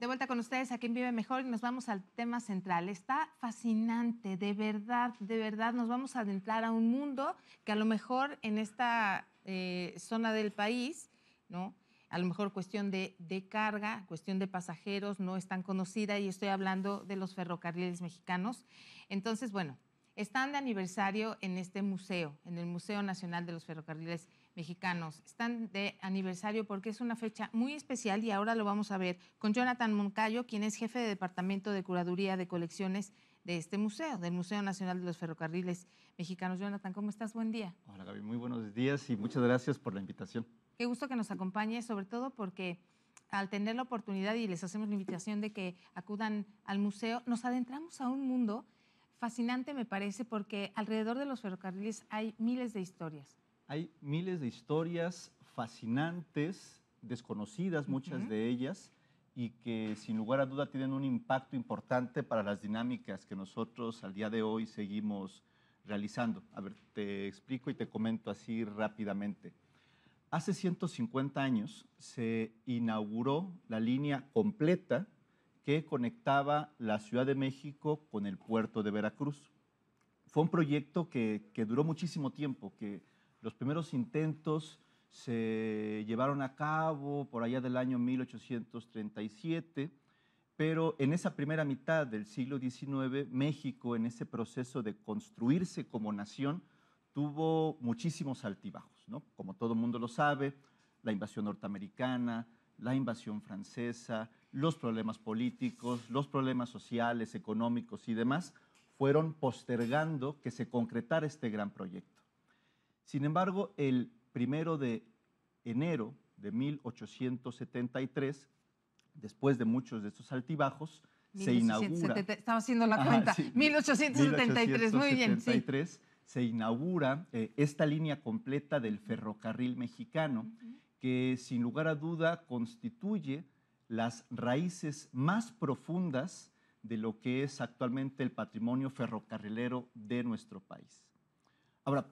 De vuelta con ustedes aquí en Vive Mejor y nos vamos al tema central. Está fascinante, de verdad, de verdad. Nos vamos a adentrar a un mundo que a lo mejor en esta eh, zona del país, ¿no? A lo mejor cuestión de, de carga, cuestión de pasajeros, no es tan conocida y estoy hablando de los ferrocarriles mexicanos. Entonces, bueno, están de aniversario en este museo, en el Museo Nacional de los Ferrocarriles mexicanos. Están de aniversario porque es una fecha muy especial y ahora lo vamos a ver con Jonathan Moncayo, quien es jefe de Departamento de Curaduría de Colecciones de este museo, del Museo Nacional de los Ferrocarriles Mexicanos. Jonathan, ¿cómo estás? Buen día. Hola Gaby, muy buenos días y muchas gracias por la invitación. Qué gusto que nos acompañe, sobre todo porque al tener la oportunidad y les hacemos la invitación de que acudan al museo, nos adentramos a un mundo fascinante, me parece, porque alrededor de los ferrocarriles hay miles de historias hay miles de historias fascinantes, desconocidas muchas de ellas, y que sin lugar a duda tienen un impacto importante para las dinámicas que nosotros al día de hoy seguimos realizando. A ver, te explico y te comento así rápidamente. Hace 150 años se inauguró la línea completa que conectaba la Ciudad de México con el puerto de Veracruz. Fue un proyecto que, que duró muchísimo tiempo, que los primeros intentos se llevaron a cabo por allá del año 1837, pero en esa primera mitad del siglo XIX, México, en ese proceso de construirse como nación, tuvo muchísimos altibajos, Como todo el mundo lo sabe, la invasión norteamericana, la invasión francesa, los problemas políticos, los problemas sociales, económicos y demás, fueron postergando que se concretara este gran proyecto. Sin embargo, el primero de enero de 1873, después de muchos de estos altibajos, se inaugura. Estaba haciendo la cuenta. 1873, muy bien. Se inaugura eh, esta línea completa del ferrocarril mexicano, que sin lugar a duda constituye las raíces más profundas de lo que es actualmente el patrimonio ferrocarrilero de nuestro país. Ahora,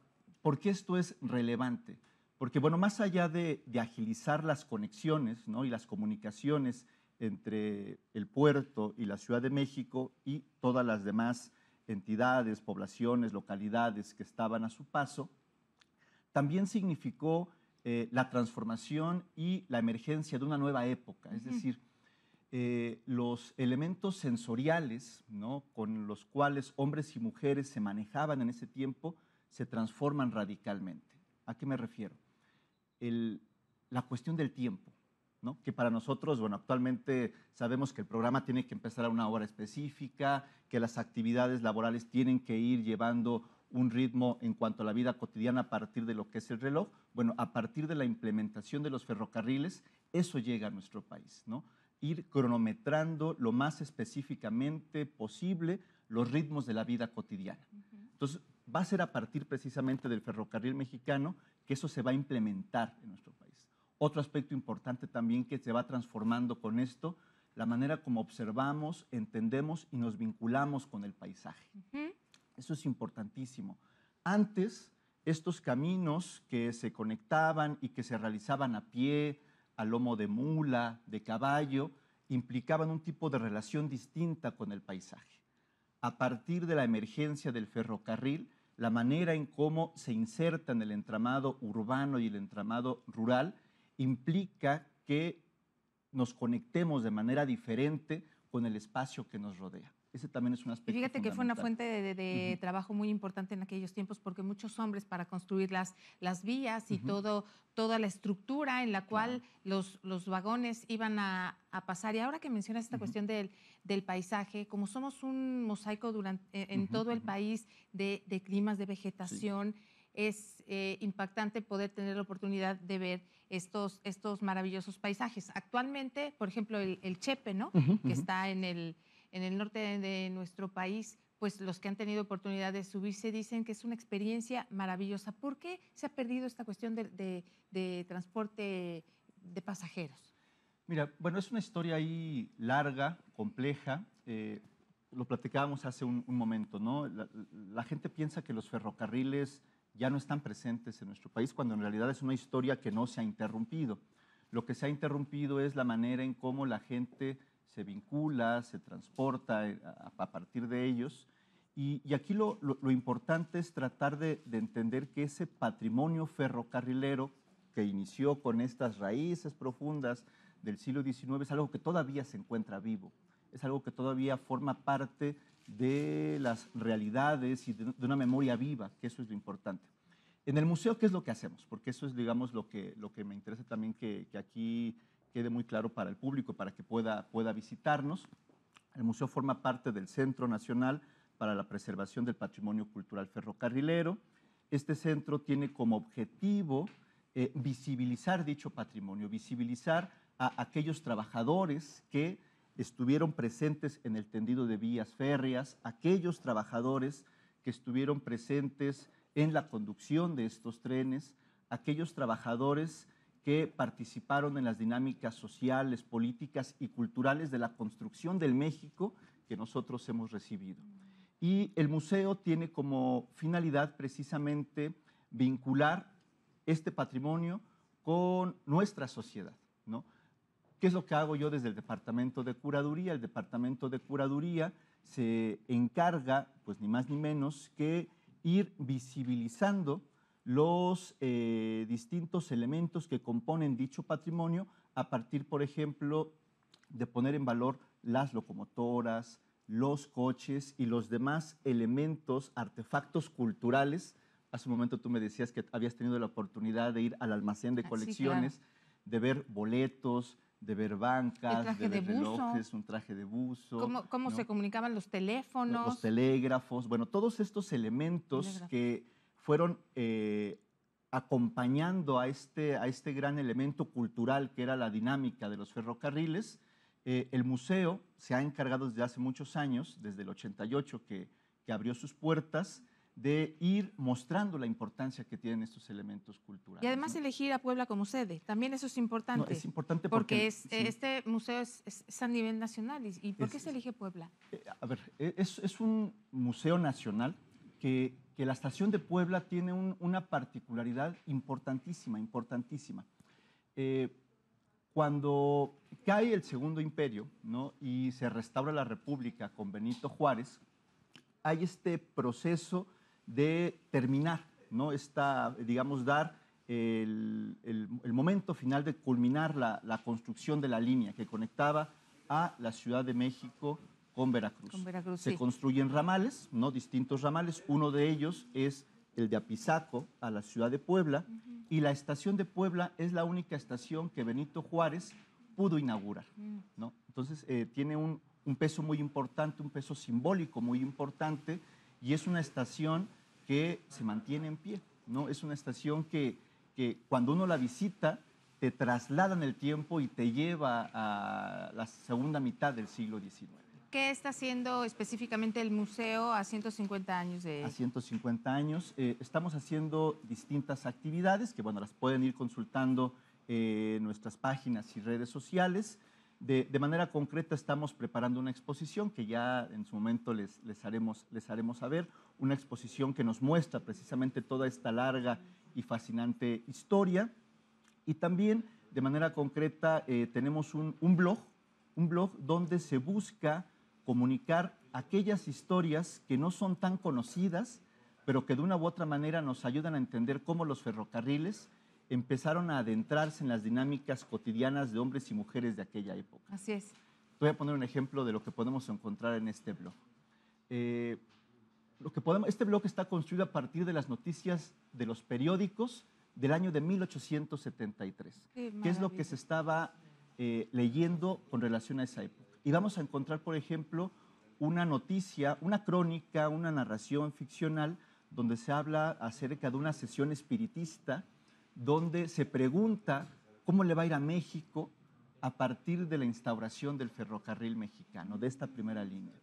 ¿Por qué esto es relevante? Porque, bueno, más allá de, agilizar las conexiones y las comunicaciones entre el puerto y la Ciudad de México y todas las demás entidades, poblaciones, localidades que estaban a su paso, también significó eh, la transformación y la emergencia de una nueva época, es decir, eh, los elementos sensoriales con los cuales hombres y mujeres se manejaban en ese tiempo se transforman radicalmente. ¿A qué me refiero? la cuestión del tiempo, ¿no? que para nosotros, bueno, actualmente sabemos que el programa tiene que empezar a una hora específica, que las actividades laborales tienen que ir llevando un ritmo en cuanto a la vida cotidiana a partir de lo que es el reloj. Bueno, a partir de la implementación de los ferrocarriles, eso llega a nuestro país, ¿no? Ir cronometrando lo más específicamente posible los ritmos de la vida cotidiana. Entonces, va a ser a partir precisamente del ferrocarril mexicano que eso se va a implementar en nuestro país. Otro aspecto importante también que se va transformando con esto, la manera como observamos, entendemos y nos vinculamos con el paisaje. Eso es importantísimo. Antes, estos caminos que se conectaban y que se realizaban a pie, a lomo de mula, de caballo, implicaban un tipo de relación distinta con el paisaje. A partir de la emergencia del ferrocarril, la manera en cómo se inserta en el entramado urbano y el entramado rural implica que nos conectemos de manera diferente con el espacio que nos rodea. Ese también es un aspecto. fíjate que fue una fuente de, trabajo muy importante en aquellos tiempos porque muchos hombres para construir las, las vías y todo, toda la estructura en la cual los, los vagones iban a, pasar. Y ahora que mencionas esta cuestión del, paisaje, como somos un mosaico durante, eh, en todo el país de, climas, de vegetación, es eh, impactante poder tener la oportunidad de ver estos, estos maravillosos paisajes. Actualmente, por ejemplo, el, el Chepe, ¿no? que está en el en el norte de, nuestro país, pues los que han tenido oportunidad de subirse dicen que es una experiencia maravillosa. ¿Por qué se ha perdido esta cuestión de, transporte de pasajeros? Mira, bueno, es una historia ahí larga, compleja. Eh, lo platicábamos hace un, momento, ¿no? la, gente piensa que los ferrocarriles ya no están presentes en nuestro país, cuando en realidad es una historia que no se ha interrumpido. Lo que se ha interrumpido es la manera en cómo la gente se vincula, se transporta eh, a, partir de ellos. Y, aquí lo, importante es tratar de, entender que ese patrimonio ferrocarrilero que inició con estas raíces profundas del siglo XIX es algo que todavía se encuentra vivo, es algo que todavía forma parte de las realidades y de, una memoria viva, que eso es lo importante. En el museo, ¿qué es lo que hacemos? Porque eso es, digamos, lo que, lo que me interesa también que, que aquí quede muy claro para el público, para que pueda, pueda visitarnos. El museo forma parte del Centro Nacional para la Preservación del Patrimonio Cultural Ferrocarrilero. Este centro tiene como objetivo eh, visibilizar dicho patrimonio, visibilizar a aquellos trabajadores que estuvieron presentes en el tendido de vías férreas, aquellos trabajadores que estuvieron presentes en la conducción de estos trenes, aquellos trabajadores que participaron en las dinámicas sociales, políticas y culturales de la construcción del México que nosotros hemos recibido. Y el museo tiene como finalidad precisamente vincular este patrimonio con nuestra sociedad. ¿no? ¿Qué es lo que hago yo desde el Departamento de Curaduría? El Departamento de Curaduría se encarga, pues ni más ni menos, que ir visibilizando los eh, distintos elementos que componen dicho patrimonio a partir, por ejemplo, de poner en valor las locomotoras, los coches y los demás elementos, artefactos culturales. Hace un momento tú me decías que habías tenido la oportunidad de ir al almacén de ah, colecciones, de ver boletos, de ver bancas, de ver de relojes, un traje de buzo. ¿Cómo, cómo cómo se comunicaban los teléfonos? Los, telégrafos, bueno, todos estos elementos que fueron eh, acompañando a este, a este gran elemento cultural que era la dinámica de los ferrocarriles. Eh, el museo se ha encargado desde hace muchos años, desde el 88 que, abrió sus puertas, de ir mostrando la importancia que tienen estos elementos culturales. Y además elegir a Puebla como sede, también eso es importante. es importante porque, este museo es, a nivel nacional. ¿Y por qué se elige Puebla? Eh, a ver, e, es, un museo nacional que, que la estación de Puebla tiene una particularidad importantísima, importantísima. Eh, cuando cae el Segundo Imperio y se restaura la República con Benito Juárez, hay este proceso de terminar, ¿no? Esta, digamos, dar el, momento final de culminar la construcción de la línea que conectaba a la Ciudad de México con Veracruz. Se construyen ramales, ¿no? Distintos ramales. Uno de ellos es el de Apizaco a la ciudad de Puebla y la estación de Puebla es la única estación que Benito Juárez pudo inaugurar, ¿no? Entonces eh, tiene un, peso muy importante, un peso simbólico muy importante y es una estación que se mantiene en pie, ¿no? Es una estación que, que cuando uno la visita te traslada en el tiempo y te lleva a la segunda mitad del siglo XIX qué está haciendo específicamente el museo a 150 años de... A 150 años. Eh, estamos haciendo distintas actividades que, bueno, las pueden ir consultando en eh, nuestras páginas y redes sociales. De, de, manera concreta estamos preparando una exposición que ya en su momento les, les, haremos, les haremos saber, una exposición que nos muestra precisamente toda esta larga y fascinante historia. Y también de manera concreta eh, tenemos un, un blog, un blog donde se busca comunicar aquellas historias que no son tan conocidas, pero que de una u otra manera nos ayudan a entender cómo los ferrocarriles empezaron a adentrarse en las dinámicas cotidianas de hombres y mujeres de aquella época. Así es. Voy a poner un ejemplo de lo que podemos encontrar en este blog. Eh, lo que podemos, este blog está construido a partir de las noticias de los periódicos del año de 1873, que es lo que se estaba eh, leyendo con relación a esa época y vamos a encontrar, por ejemplo, una noticia, una crónica, una narración ficcional donde se habla acerca de una sesión espiritista, donde se pregunta cómo le va a ir a México a partir de la instauración del ferrocarril mexicano, de esta primera línea.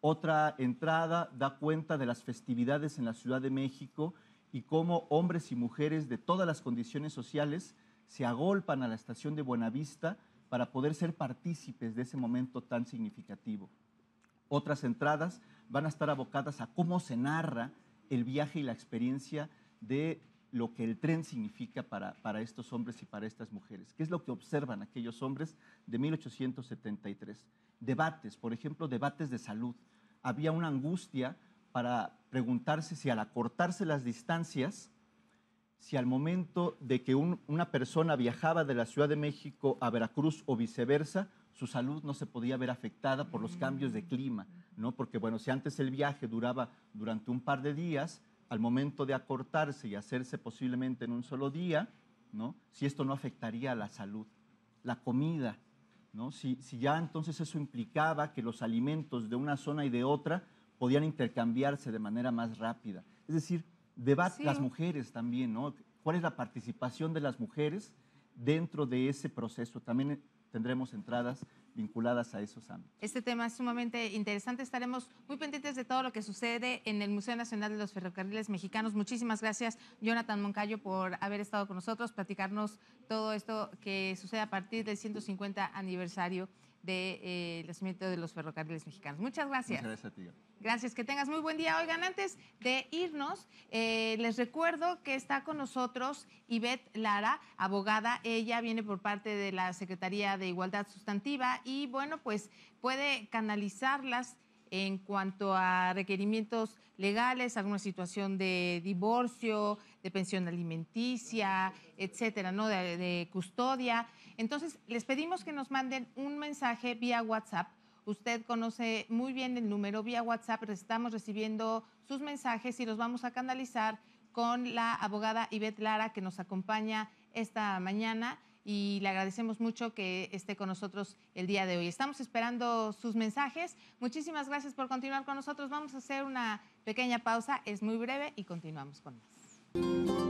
Otra entrada da cuenta de las festividades en la Ciudad de México y cómo hombres y mujeres de todas las condiciones sociales se agolpan a la estación de Buenavista para poder ser partícipes de ese momento tan significativo. Otras entradas van a estar abocadas a cómo se narra el viaje y la experiencia de lo que el tren significa para, para estos hombres y para estas mujeres, qué es lo que observan aquellos hombres de 1873. Debates, por ejemplo, debates de salud. Había una angustia para preguntarse si al acortarse las distancias si al momento de que una persona viajaba de la Ciudad de México a Veracruz o viceversa, su salud no se podía ver afectada por los cambios de clima, ¿no? Porque, bueno, si antes el viaje duraba durante un par de días, al momento de acortarse y hacerse posiblemente en un solo día, ¿no? Si esto no afectaría la salud, la comida, ¿no? Si, si ya entonces eso implicaba que los alimentos de una zona y de otra podían intercambiarse de manera más rápida. Es decir, debate las mujeres también, ¿no? ¿Cuál es la participación de las mujeres dentro de ese proceso? También eh, tendremos entradas vinculadas a esos ámbitos. Este tema es sumamente interesante. Estaremos muy pendientes de todo lo que sucede en el Museo Nacional de los Ferrocarriles Mexicanos. Muchísimas gracias, Jonathan Moncayo, por haber estado con nosotros, platicarnos todo esto que sucede a partir del 150 aniversario de, nacimiento eh, de los ferrocarriles mexicanos. Muchas gracias. gracias a ti. Gracias, que tengas muy buen día. Oigan, antes de irnos, eh, les recuerdo que está con nosotros Ivette Lara, abogada. Ella viene por parte de la Secretaría de Igualdad Sustantiva y, bueno, pues puede canalizarlas en cuanto a requerimientos legales, alguna situación de divorcio, de pensión alimenticia, etcétera, ¿no? De, custodia. Entonces, les pedimos que nos manden un mensaje vía WhatsApp Usted conoce muy bien el número vía WhatsApp, estamos recibiendo sus mensajes y los vamos a canalizar con la abogada Ivette Lara que nos acompaña esta mañana y le agradecemos mucho que esté con nosotros el día de hoy. Estamos esperando sus mensajes. Muchísimas gracias por continuar con nosotros. Vamos a hacer una pequeña pausa, es muy breve y continuamos con más.